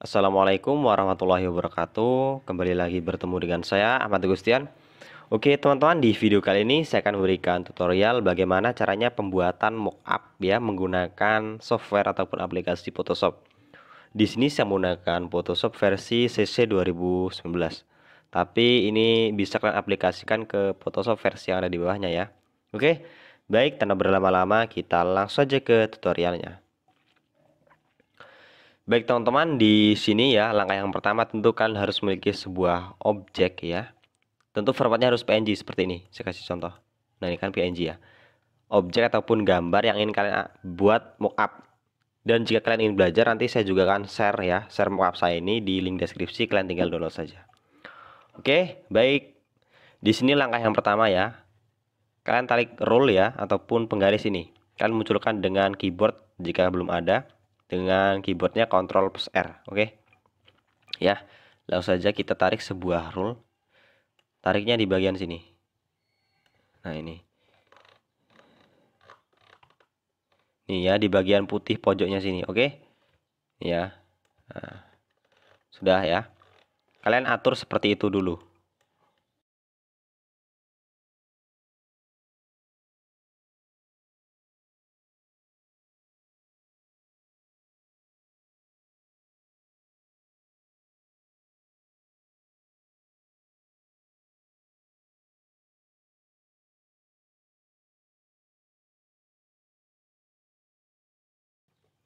Assalamualaikum warahmatullahi wabarakatuh Kembali lagi bertemu dengan saya Ahmad Agustian Oke teman-teman di video kali ini saya akan memberikan tutorial bagaimana caranya pembuatan mockup ya menggunakan software ataupun aplikasi Photoshop Di sini saya menggunakan Photoshop versi CC 2019 Tapi ini bisa kalian aplikasikan ke Photoshop versi yang ada di bawahnya ya Oke baik tanpa berlama-lama kita langsung aja ke tutorialnya Baik teman-teman, di sini ya langkah yang pertama tentu kan harus memiliki sebuah objek ya. Tentu formatnya harus PNG seperti ini. Saya kasih contoh. Nah ini kan PNG ya. Objek ataupun gambar yang ingin kalian ah, buat mockup. Dan jika kalian ingin belajar nanti saya juga akan share ya, share mockup saya ini di link deskripsi. Kalian tinggal download saja. Oke, baik. Di sini langkah yang pertama ya. Kalian tarik roll ya ataupun penggaris ini. Kalian munculkan dengan keyboard jika belum ada dengan keyboardnya Ctrl plus R oke okay? ya langsung saja kita tarik sebuah rule tariknya di bagian sini nah ini Ini ya di bagian putih pojoknya sini oke okay? ya nah, sudah ya kalian atur seperti itu dulu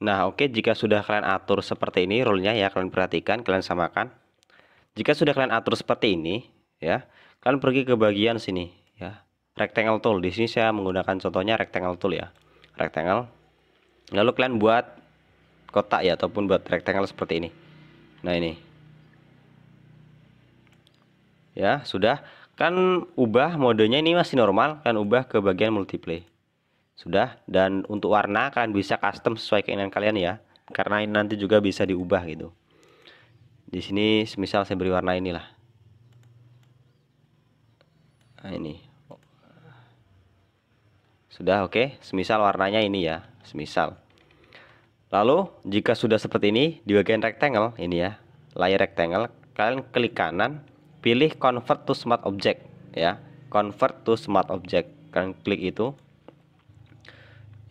Nah oke jika sudah kalian atur seperti ini rule-nya ya kalian perhatikan kalian samakan. Jika sudah kalian atur seperti ini ya kalian pergi ke bagian sini ya rectangle tool di sini saya menggunakan contohnya rectangle tool ya rectangle lalu kalian buat kotak ya ataupun buat rectangle seperti ini nah ini ya sudah kan ubah modenya ini masih normal kan ubah ke bagian multiply sudah dan untuk warna kalian bisa custom sesuai keinginan kalian ya karena ini nanti juga bisa diubah gitu di sini semisal saya beri warna inilah nah ini sudah oke okay. semisal warnanya ini ya semisal lalu jika sudah seperti ini di bagian rectangle ini ya layar rectangle kalian klik kanan pilih convert to smart object ya convert to smart object kalian klik itu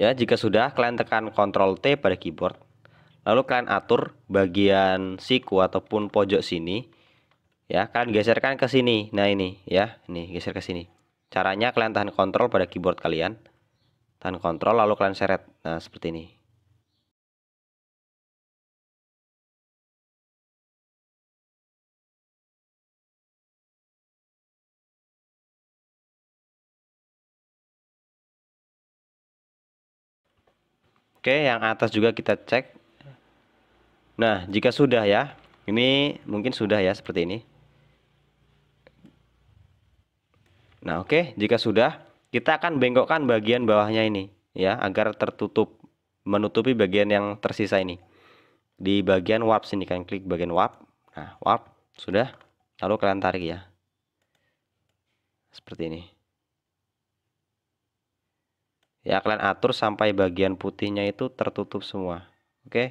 Ya, jika sudah, kalian tekan Ctrl T pada keyboard. Lalu kalian atur bagian siku ataupun pojok sini. Ya, kalian geserkan ke sini. Nah, ini ya, ini geser ke sini. Caranya kalian tahan Ctrl pada keyboard kalian. Tahan Ctrl lalu kalian seret. Nah, seperti ini. Oke, yang atas juga kita cek. Nah, jika sudah ya, ini mungkin sudah ya seperti ini. Nah, oke, jika sudah, kita akan bengkokkan bagian bawahnya ini ya, agar tertutup, menutupi bagian yang tersisa ini. Di bagian warp sini kan klik bagian warp. Nah, warp sudah. Lalu kalian tarik ya. Seperti ini ya kalian atur sampai bagian putihnya itu tertutup semua oke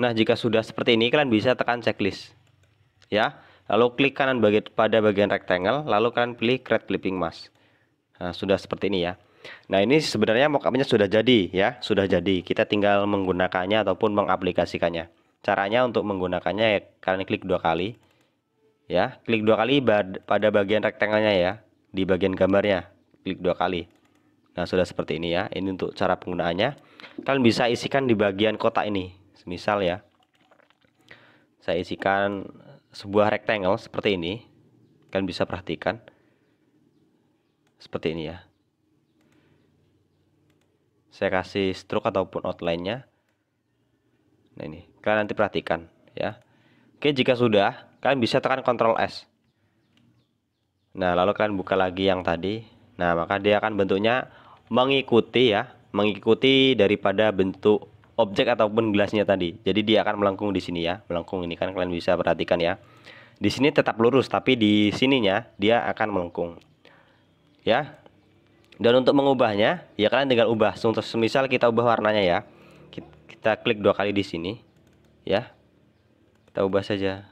Nah, jika sudah seperti ini, kalian bisa tekan checklist. Ya, lalu klik kanan bagi, pada bagian rectangle, lalu kalian pilih create clipping mask. Nah, sudah seperti ini ya. Nah, ini sebenarnya mockupnya sudah jadi ya, sudah jadi. Kita tinggal menggunakannya ataupun mengaplikasikannya. Caranya untuk menggunakannya ya kalian klik dua kali. Ya, klik dua kali pada bagian rektangelnya ya, di bagian gambarnya. Klik dua kali. Nah, sudah seperti ini ya. Ini untuk cara penggunaannya. Kalian bisa isikan di bagian kotak ini. Misal ya. Saya isikan sebuah rectangle seperti ini. Kalian bisa perhatikan. Seperti ini ya. Saya kasih stroke ataupun outline-nya. Nah, ini. Kalian nanti perhatikan ya. Oke, jika sudah, kalian bisa tekan Ctrl S. Nah, lalu kalian buka lagi yang tadi. Nah, maka dia akan bentuknya mengikuti ya, mengikuti daripada bentuk objek ataupun gelasnya tadi. Jadi dia akan melengkung di sini ya. Melengkung ini kan kalian bisa perhatikan ya. Di sini tetap lurus, tapi di sininya dia akan melengkung. Ya. Dan untuk mengubahnya, ya kalian tinggal ubah. Contoh semisal kita ubah warnanya ya. Kita klik dua kali di sini ya kita ubah saja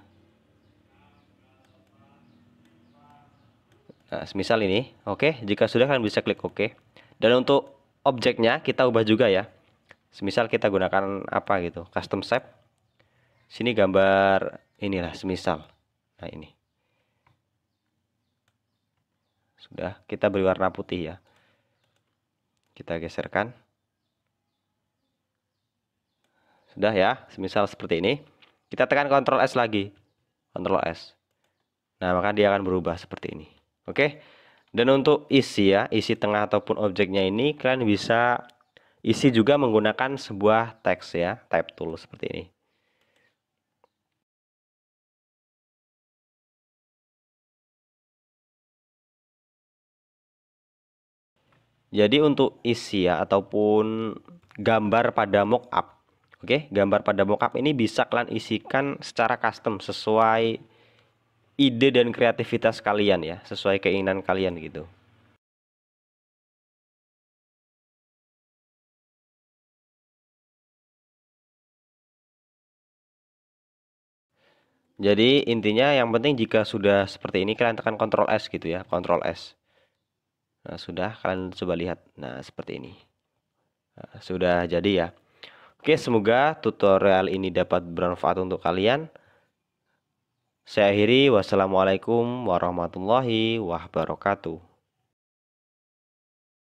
nah semisal ini oke okay. jika sudah kalian bisa klik oke okay. dan untuk objeknya kita ubah juga ya semisal kita gunakan apa gitu custom shape sini gambar inilah semisal nah ini sudah kita beri warna putih ya kita geserkan sudah ya semisal seperti ini kita tekan Ctrl S lagi Ctrl S nah maka dia akan berubah seperti ini oke dan untuk isi ya isi tengah ataupun objeknya ini kalian bisa isi juga menggunakan sebuah teks ya type tool seperti ini Jadi untuk isi ya ataupun gambar pada mockup Oke, gambar pada mockup ini bisa kalian isikan secara custom sesuai ide dan kreativitas kalian ya, sesuai keinginan kalian gitu. Jadi intinya yang penting jika sudah seperti ini kalian tekan Ctrl S gitu ya, Ctrl S. Nah, sudah kalian coba lihat. Nah, seperti ini. Nah, sudah jadi ya. Oke, semoga tutorial ini dapat bermanfaat untuk kalian. Saya akhiri, wassalamualaikum warahmatullahi wabarakatuh.